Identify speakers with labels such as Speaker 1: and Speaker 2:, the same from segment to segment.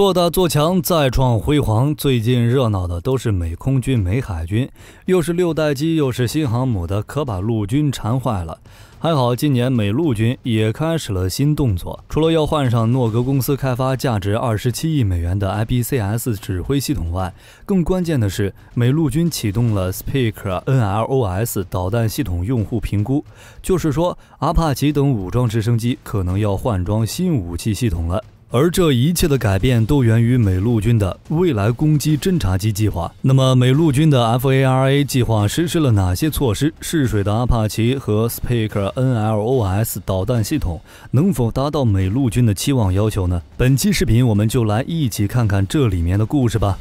Speaker 1: 做大做强，再创辉煌。最近热闹的都是美空军、美海军，又是六代机，又是新航母的，可把陆军馋坏了。还好，今年美陆军也开始了新动作，除了要换上诺格公司开发价值二十七亿美元的 IBCS 指挥系统外，更关键的是，美陆军启动了 s p e a k e r NLOS 导弹系统用户评估，就是说，阿帕奇等武装直升机可能要换装新武器系统了。而这一切的改变都源于美陆军的未来攻击侦察机计划。那么，美陆军的 FARA 计划实施了哪些措施？试水的阿帕奇和 Spacex NLOS 导弹系统能否达到美陆军的期望要求呢？本期视频，我们就来一起看看这里面的故事吧。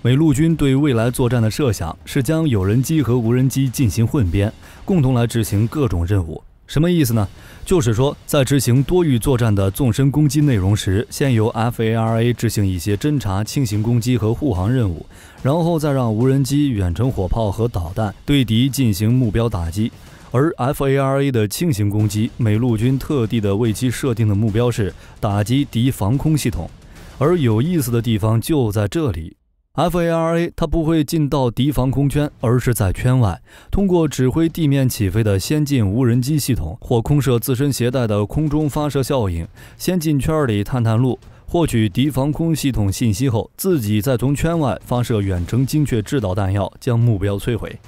Speaker 1: 美陆军对未来作战的设想是将有人机和无人机进行混编，共同来执行各种任务。什么意思呢？就是说，在执行多域作战的纵深攻击内容时，先由 FARA 执行一些侦察、轻型攻击和护航任务，然后再让无人机、远程火炮和导弹对敌进行目标打击。而 FARA 的轻型攻击，美陆军特地的为其设定的目标是打击敌防空系统。而有意思的地方就在这里。FARA 它不会进到敌防空圈，而是在圈外，通过指挥地面起飞的先进无人机系统或空射自身携带的空中发射效应，先进圈里探探路，获取敌防空系统信息后，自己再从圈外发射远程精确制导弹药，将目标摧毁。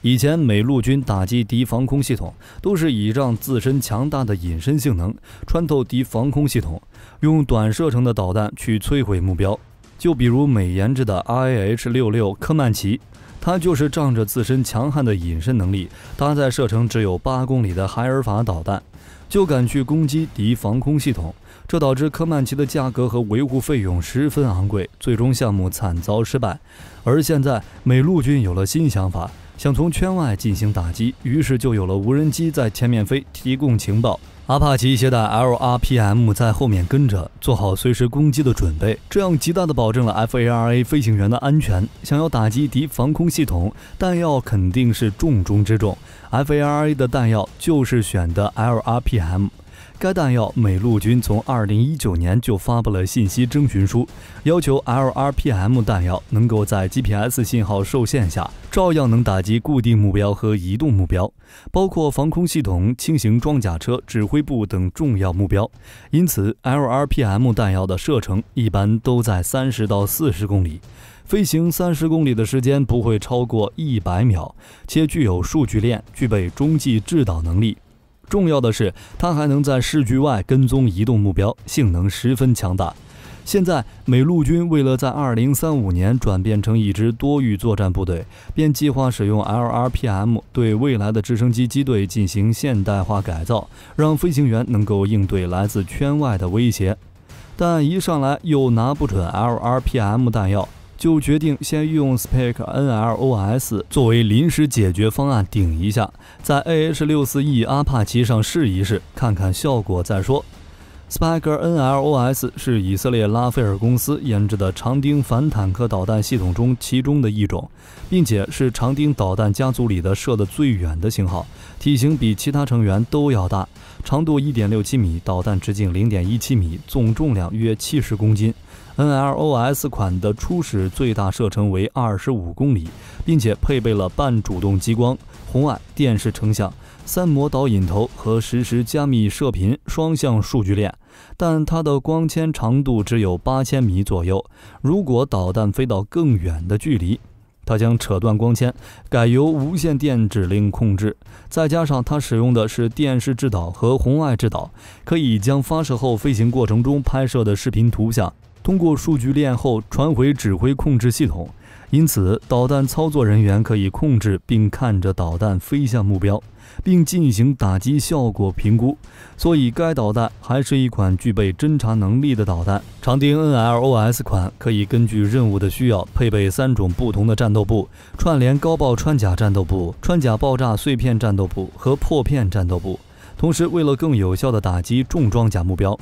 Speaker 1: 以前美陆军打击敌防空系统，都是倚仗自身强大的隐身性能，穿透敌防空系统，用短射程的导弹去摧毁目标。就比如美研制的 R A H 六六科曼奇，它就是仗着自身强悍的隐身能力，搭载射程只有八公里的海尔法导弹，就敢去攻击敌防空系统。这导致科曼奇的价格和维护费用十分昂贵，最终项目惨遭失败。而现在，美陆军有了新想法，想从圈外进行打击，于是就有了无人机在前面飞提供情报。阿帕奇携带 LRPM 在后面跟着，做好随时攻击的准备，这样极大的保证了 FARA 飞行员的安全。想要打击敌防空系统，弹药肯定是重中之重。FARA 的弹药就是选的 LRPM。该弹药，美陆军从二零一九年就发布了信息征询书，要求 LRPM 弹药能够在 GPS 信号受限下照样能打击固定目标和移动目标，包括防空系统、轻型装甲车、指挥部等重要目标。因此，LRPM 弹药的射程一般都在三十到四十公里，飞行三十公里的时间不会超过一百秒，且具有数据链，具备中继制导能力。重要的是，它还能在视距外跟踪移动目标，性能十分强大。现在，美陆军为了在2035年转变成一支多域作战部队，便计划使用 LRPM 对未来的直升机机队进行现代化改造，让飞行员能够应对来自圈外的威胁。但一上来又拿不准 LRPM 弹药。就决定先用 s p a c e NLOS 作为临时解决方案顶一下，在 AH64E 阿帕奇上试一试，看看效果再说。Spike NLOS 是以色列拉斐尔公司研制的长钉反坦克导弹系统中其中的一种，并且是长钉导弹家族里的射得最远的型号，体型比其他成员都要大，长度1.67米，导弹直径0.17米，总重量约70公斤。NLOS 款的初始最大射程为二十五公里，并且配备了半主动激光、红外电视成像、三模导引头和实时加密射频双向数据链。但它的光纤长度只有八千米左右。如果导弹飞到更远的距离，它将扯断光纤，改由无线电指令控制。再加上它使用的是电视制导和红外制导，可以将发射后飞行过程中拍摄的视频图像。通过数据链后传回指挥控制系统，因此导弹操作人员可以控制并看着导弹飞向目标，并进行打击效果评估。所以，该导弹还是一款具备侦察能力的导弹。长钉 NLOS 款可以根据任务的需要配备三种不同的战斗部：串联高爆穿甲战斗部、穿甲爆炸碎片战斗部和破片战斗部。同时，为了更有效地打击重装甲目标。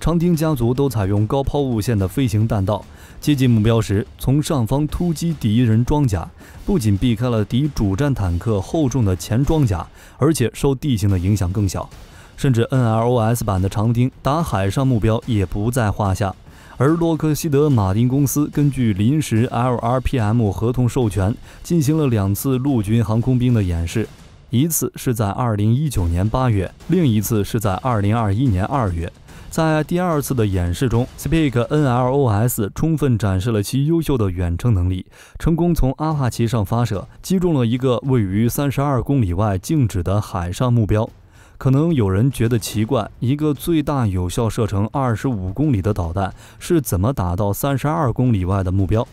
Speaker 1: 长汀家族都采用高抛物线的飞行弹道，接近目标时从上方突击敌人装甲，不仅避开了敌主战坦克厚重的前装甲，而且受地形的影响更小。甚至 NLOS 版的长钉打海上目标也不在话下。而洛克希德·马丁公司根据临时 LRPM 合同授权，进行了两次陆军航空兵的演示，一次是在2019年8月，另一次是在2021年2月。在第二次的演示中 s p e a k NLOS 充分展示了其优秀的远程能力，成功从阿帕奇上发射，击中了一个位于三十二公里外静止的海上目标。可能有人觉得奇怪，一个最大有效射程二十五公里的导弹是怎么打到三十二公里外的目标？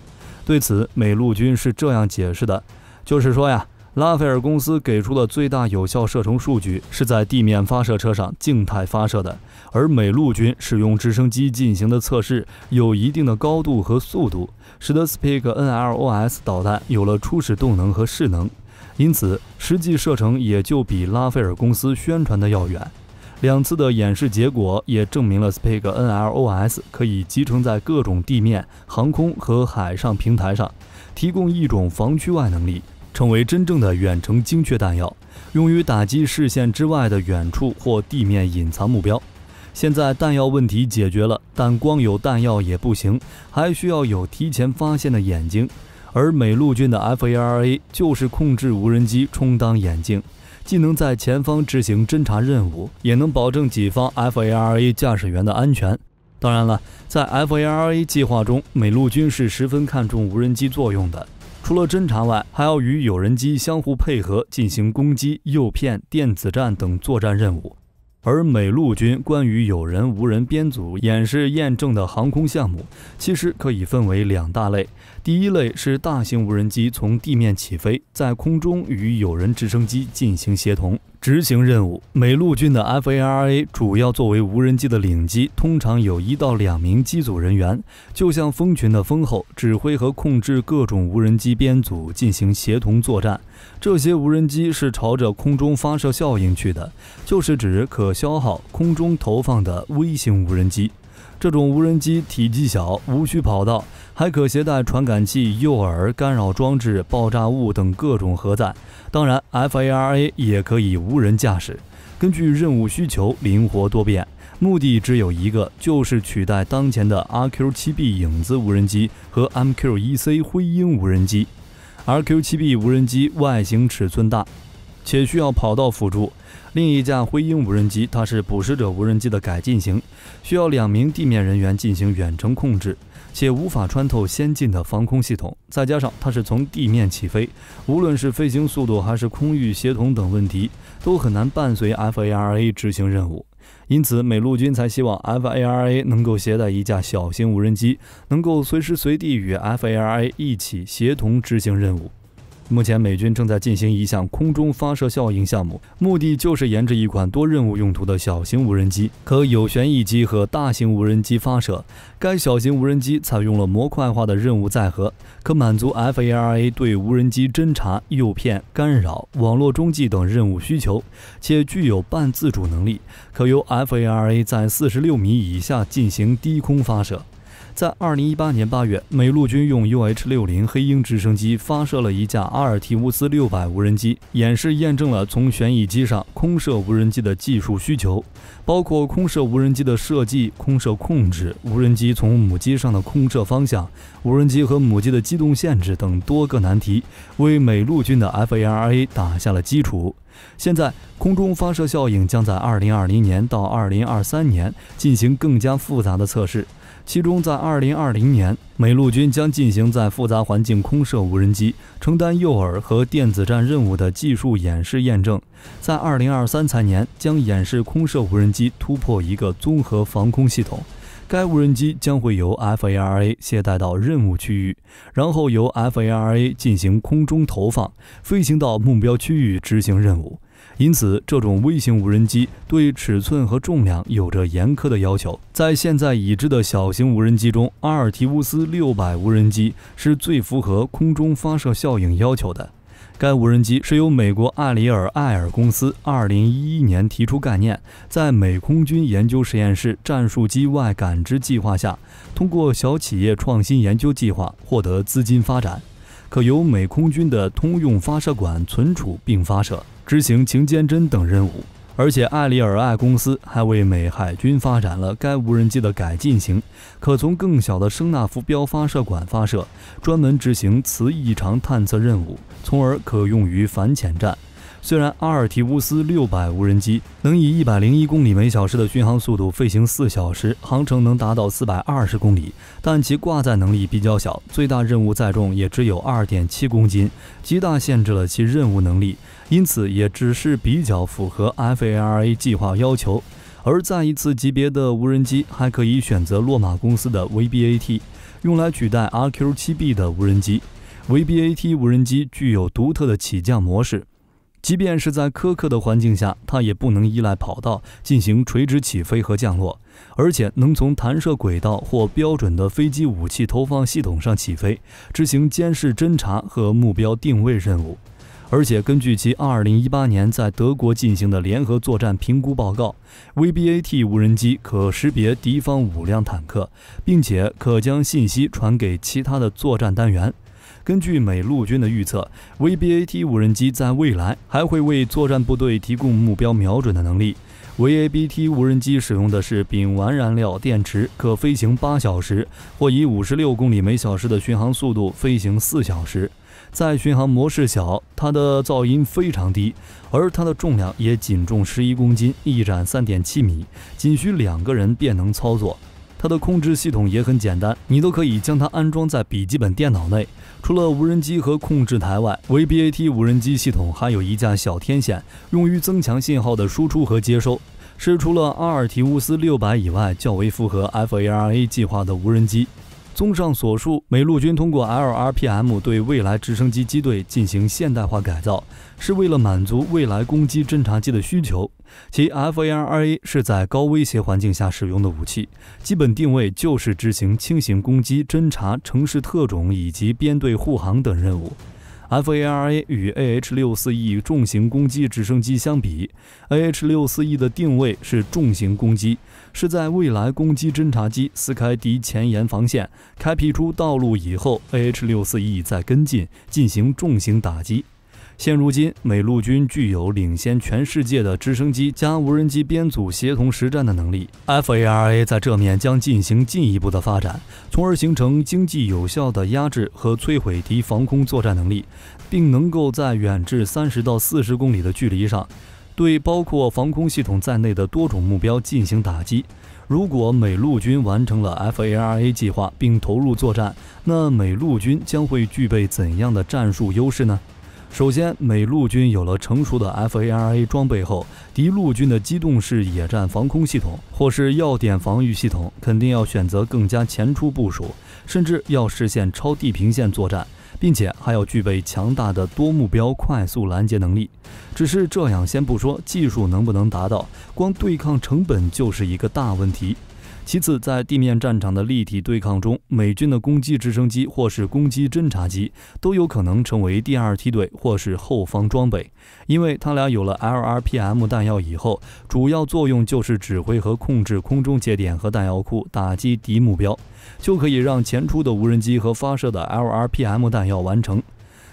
Speaker 1: 对此，美陆军是这样解释的，就是说呀。拉斐尔公司给出的最大有效射程数据是在地面发射车上静态发射的，而美陆军使用直升机进行的测试有一定的高度和速度，使得 Spike NLOS 导弹有了初始动能和势能，因此实际射程也就比拉斐尔公司宣传的要远。两次的演示结果也证明了 Spike NLOS 可以集成在各种地面、航空和海上平台上，提供一种防区外能力。成为真正的远程精确弹药，用于打击视线之外的远处或地面隐藏目标。现在弹药问题解决了，但光有弹药也不行，还需要有提前发现的眼睛。而美陆军的 FARA 就是控制无人机充当眼睛，既能在前方执行侦察任务，也能保证己方 FARA 驾驶员的安全。当然了，在 FARA 计划中，美陆军是十分看重无人机作用的。除了侦查外，还要与有人机相互配合，进行攻击、诱骗、电子战等作战任务。而美陆军关于有人无人编组演示验证的航空项目，其实可以分为两大类：第一类是大型无人机从地面起飞，在空中与有人直升机进行协同。执行任务，美陆军的 FARA 主要作为无人机的领机，通常有一到两名机组人员，就像蜂群的蜂后，指挥和控制各种无人机编组进行协同作战。这些无人机是朝着空中发射效应去的，就是指可消耗空中投放的微型无人机。这种无人机体积小，无需跑道，还可携带传感器、诱饵、干扰装置、爆炸物等各种核载。当然，FARA 也可以无人驾驶，根据任务需求灵活多变。目的只有一个，就是取代当前的 RQ7B 影子无人机和 MQ1C 灰鹰无人机。RQ7B 无人机外形尺寸大。且需要跑道辅助。另一架灰鹰无人机，它是捕食者无人机的改进型，需要两名地面人员进行远程控制，且无法穿透先进的防空系统。再加上它是从地面起飞，无论是飞行速度还是空域协同等问题，都很难伴随 FARA 执行任务。因此，美陆军才希望 FARA 能够携带一架小型无人机，能够随时随地与 FARA 一起协同执行任务。目前，美军正在进行一项空中发射效应项目，目的就是研制一款多任务用途的小型无人机，可有旋翼机和大型无人机发射。该小型无人机采用了模块化的任务载荷，可满足 FARA 对无人机侦察、诱骗、干扰、网络中继等任务需求，且具有半自主能力，可由 FARA 在四十六米以下进行低空发射。在二零一八年八月，美陆军用 UH 六零黑鹰直升机发射了一架阿尔提乌斯六百无人机，演示验证了从旋翼机上空射无人机的技术需求，包括空射无人机的设计、空射控制、无人机从母机上的空射方向、无人机和母机的机动限制等多个难题，为美陆军的 FARA 打下了基础。现在，空中发射效应将在2020年到2023年进行更加复杂的测试，其中在2020年，美陆军将进行在复杂环境空射无人机承担诱饵和电子战任务的技术演示验证；在2023财年，将演示空射无人机突破一个综合防空系统。该无人机将会由 FAR A 载带到任务区域，然后由 FAR A 进行空中投放，飞行到目标区域执行任务。因此，这种微型无人机对尺寸和重量有着严苛的要求。在现在已知的小型无人机中，阿尔提乌斯六百无人机是最符合空中发射效应要求的。该无人机是由美国艾里尔艾尔公司2011年提出概念，在美空军研究实验室战术机外感知计划下，通过小企业创新研究计划获得资金发展，可由美空军的通用发射管存储并发射，执行情监侦等任务。而且，艾利尔爱公司还为美海军发展了该无人机的改进型，可从更小的声纳浮标发射管发射，专门执行磁异常探测任务，从而可用于反潜战。虽然阿尔提乌斯六百无人机能以一百零一公里每小时的巡航速度飞行四小时，航程能达到四百二十公里，但其挂载能力比较小，最大任务载重也只有二点七公斤，极大限制了其任务能力。因此，也只是比较符合 FAR A 计划要求，而再一次级别的无人机，还可以选择洛马公司的 VBAT，用来取代 RQ7B 的无人机。VBAT 无人机具有独特的起降模式，即便是在苛刻的环境下，它也不能依赖跑道进行垂直起飞和降落，而且能从弹射轨道或标准的飞机武器投放系统上起飞，执行监视、侦察和目标定位任务。而且根据其2018年在德国进行的联合作战评估报告，VBA T 无人机可识别敌方五辆坦克，并且可将信息传给其他的作战单元。根据美陆军的预测，VBA T 无人机在未来还会为作战部队提供目标瞄准的能力。VAB T 无人机使用的是丙烷燃料电池，可飞行八小时，或以五十六公里每小时的巡航速度飞行四小时。在巡航模式小，它的噪音非常低，而它的重量也仅重十一公斤，翼展三点七米，仅需两个人便能操作。它的控制系统也很简单，你都可以将它安装在笔记本电脑内。除了无人机和控制台外，VBAT 无人机系统还有一架小天线，用于增强信号的输出和接收，是除了阿尔提乌斯六百以外较为符合 FAR A 计划的无人机。综上所述，美陆军通过 LRPM 对未来直升机机队进行现代化改造，是为了满足未来攻击侦察机的需求。其 f a r a 是在高威胁环境下使用的武器，基本定位就是执行轻型攻击、侦察、城市特种以及编队护航等任务。F A R A 与 A H 六四 E 重型攻击直升机相比，A H 六四 E 的定位是重型攻击，是在未来攻击侦察机撕开敌前沿防线、开辟出道路以后，A H 六四 E 再跟进进行重型打击。现如今，美陆军具有领先全世界的直升机加无人机编组协同实战的能力。FARA 在这面将进行进一步的发展，从而形成经济有效的压制和摧毁敌防空作战能力，并能够在远至三十到四十公里的距离上，对包括防空系统在内的多种目标进行打击。如果美陆军完成了 FARA 计划并投入作战，那美陆军将会具备怎样的战术优势呢？首先，美陆军有了成熟的 F A R A 装备后，敌陆军的机动式野战防空系统或是要点防御系统，肯定要选择更加前出部署，甚至要实现超地平线作战，并且还要具备强大的多目标快速拦截能力。只是这样，先不说技术能不能达到，光对抗成本就是一个大问题。其次，在地面战场的立体对抗中，美军的攻击直升机或是攻击侦察机都有可能成为第二梯队或是后方装备，因为它俩有了 LRPM 弹药以后，主要作用就是指挥和控制空中节点和弹药库，打击敌目标，就可以让前出的无人机和发射的 LRPM 弹药完成。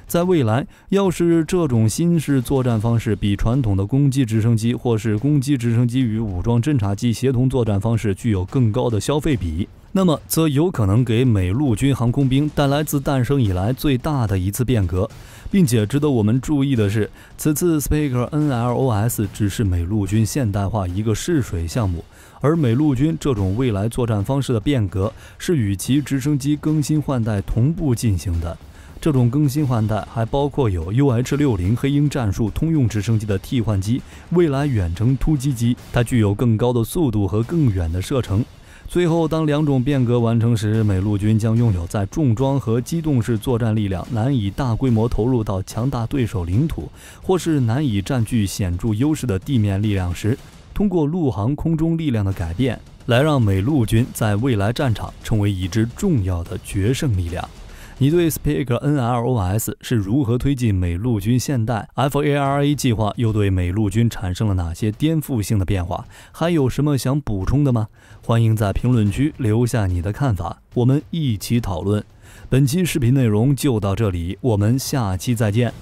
Speaker 1: 在未来，要是这种新式作战方式比传统的攻击直升机或是攻击直升机与武装侦察机协同作战方式具有更高的消费比，那么则有可能给美陆军航空兵带来自诞生以来最大的一次变革。并且值得我们注意的是，此次 Spiker NLOS 只是美陆军现代化一个试水项目，而美陆军这种未来作战方式的变革是与其直升机更新换代同步进行的。这种更新换代还包括有 UH-60 黑鹰战术通用直升机的替换机，未来远程突击机，它具有更高的速度和更远的射程。最后，当两种变革完成时，美陆军将拥有在重装和机动式作战力量难以大规模投入到强大对手领土，或是难以占据显著优势的地面力量时，通过陆航空中力量的改变，来让美陆军在未来战场成为一支重要的决胜力量。你对 s p a k e NLOS 是如何推进美陆军现代 FARA 计划，又对美陆军产生了哪些颠覆性的变化？还有什么想补充的吗？欢迎在评论区留下你的看法，我们一起讨论。本期视频内容就到这里，我们下期再见。